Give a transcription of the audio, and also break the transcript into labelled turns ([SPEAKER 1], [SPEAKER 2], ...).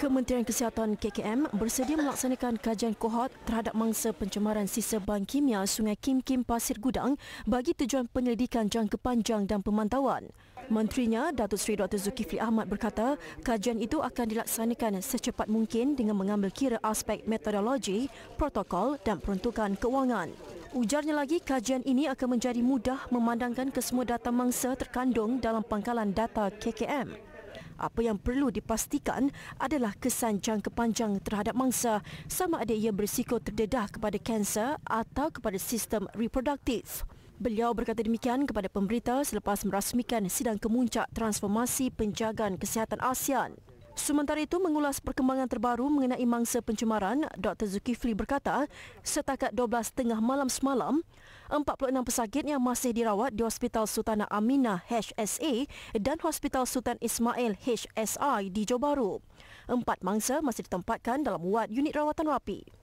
[SPEAKER 1] Kementerian Kesihatan KKM bersedia melaksanakan kajian kohort terhadap mangsa pencemaran sisa bahan kimia Sungai Kim Kim Pasir Gudang bagi tujuan penyelidikan jangka panjang dan pemantauan. Menterinya, Datuk Seri Dr. Zulkifli Ahmad berkata, kajian itu akan dilaksanakan secepat mungkin dengan mengambil kira aspek metodologi, protokol dan peruntukan kewangan. Ujarnya lagi, kajian ini akan menjadi mudah memandangkan kesemua data mangsa terkandung dalam pangkalan data KKM. Apa yang perlu dipastikan adalah kesan jangka panjang terhadap mangsa sama ada ia berisiko terdedah kepada kanser atau kepada sistem reproduktif. Beliau berkata demikian kepada pemberita selepas merasmikan sidang kemuncak transformasi penjagaan kesihatan ASEAN. Sementara itu, mengulas perkembangan terbaru mengenai mangsa pencemaran, Dr. Zulkifli berkata, setakat 12 tengah malam semalam, 46 pesakit yang masih dirawat di Hospital Sultan Aminah HSA dan Hospital Sultan Ismail HSI di Johor Bahru. Empat mangsa masih ditempatkan dalam wad unit rawatan rapi.